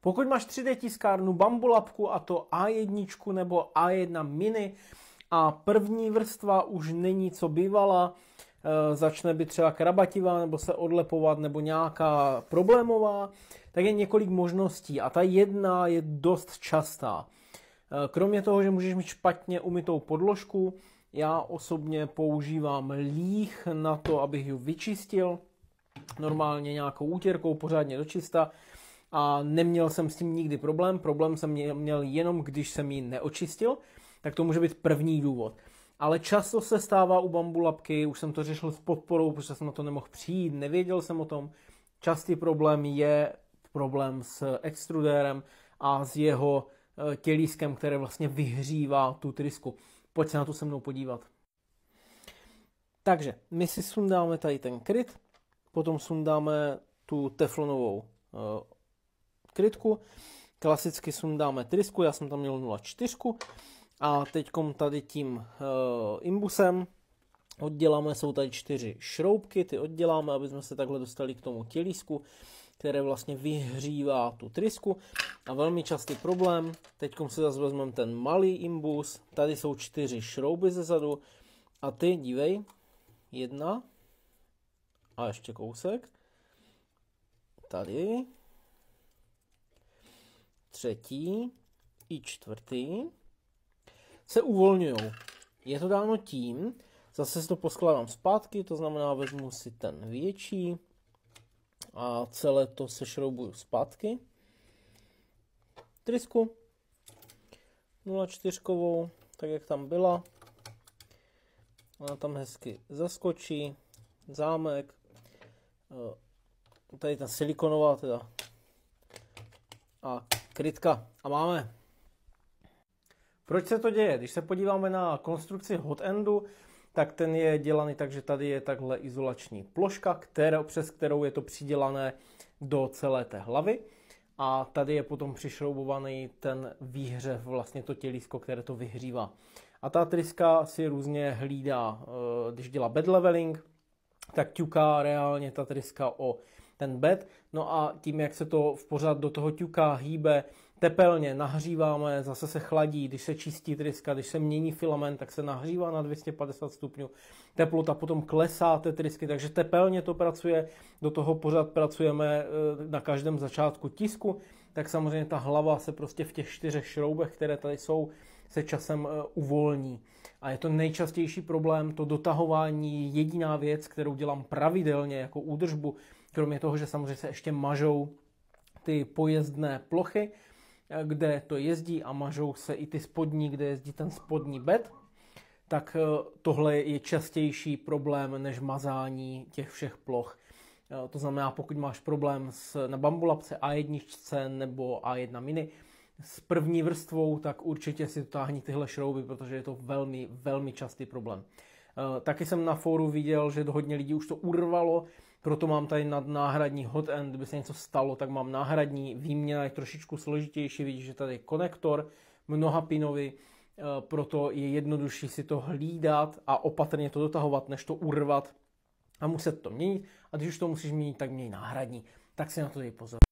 Pokud máš 3D tiskárnu, bambulapku a to A1 nebo A1 mini a první vrstva už není co bývala, e, začne by třeba krabativá nebo se odlepovat nebo nějaká problémová, tak je několik možností a ta jedna je dost častá. E, kromě toho, že můžeš mít špatně umytou podložku, já osobně používám líh na to, abych ji vyčistil, normálně nějakou útěrkou pořádně dočista, a neměl jsem s tím nikdy problém. Problém jsem měl jenom, když jsem ji neočistil, tak to může být první důvod. Ale často se stává u bambulapky, už jsem to řešil s podporou, protože jsem na to nemohl přijít, nevěděl jsem o tom. Častý problém je problém s extrudérem a s jeho eh, tělískem, které vlastně vyhřívá tu trysku. Pojď se na to se mnou podívat. Takže my si sundáme tady ten kryt, potom sundáme tu teflonovou eh, krytku. Klasicky sundáme trysku, já jsem tam měl 0,4 a teď tady tím uh, imbusem odděláme, jsou tady čtyři šroubky, ty odděláme, aby jsme se takhle dostali k tomu tělísku, které vlastně vyhřívá tu trysku a velmi častý problém, teď se zase vezmeme ten malý imbus, tady jsou čtyři šrouby ze zadu a ty, dívej, jedna a ještě kousek, tady třetí i čtvrtý se uvolňují. Je to dáno tím, zase si to poskládám zpátky, to znamená vezmu si ten větší a celé to sešroubuju zpátky. Trysku 0,4, tak jak tam byla. Ona tam hezky zaskočí, zámek, eh, tady ta silikonová teda a krytka a máme. Proč se to děje? Když se podíváme na konstrukci hotendu, tak ten je dělaný tak, že tady je takhle izolační ploška, kterou, přes kterou je to přidělané do celé té hlavy a tady je potom přišroubovaný ten výhřev, vlastně to tělísko, které to vyhřívá. A ta tryska si různě hlídá, eh, když dělá bed leveling, tak ťuká reálně ta tryska o ten bed. No a tím, jak se to v pořád do toho ťuká, hýbe, tepelně nahříváme, zase se chladí, když se čistí tryska, když se mění filament, tak se nahřívá na 250 stupňů, teplota potom klesá té trysky, takže tepelně to pracuje, do toho pořád pracujeme eh, na každém začátku tisku, tak samozřejmě ta hlava se prostě v těch čtyřech šroubech, které tady jsou, se časem eh, uvolní. A je to nejčastější problém, to dotahování jediná věc, kterou dělám pravidelně jako údržbu, Kromě toho, že samozřejmě se ještě mažou ty pojezdné plochy, eh, kde to jezdí a mažou se i ty spodní, kde jezdí ten spodní bed, tak eh, tohle je častější problém než mazání těch všech ploch. Eh, to znamená, pokud máš problém s, na bambulapce A1 nebo A1 mini s první vrstvou, tak určitě si táhni tyhle šrouby, protože je to velmi, velmi častý problém. Eh, taky jsem na fóru viděl, že hodně lidí už to urvalo, proto mám tady nad náhradní hot end, kdyby se něco stalo, tak mám náhradní, výměna je trošičku složitější, vidíš, že tady je konektor, mnoha pinovi, eh, proto je jednodušší si to hlídat a opatrně to dotahovat, než to urvat a muset to měnit. A když už to musíš měnit, tak měj náhradní. Tak si na to dej pozor.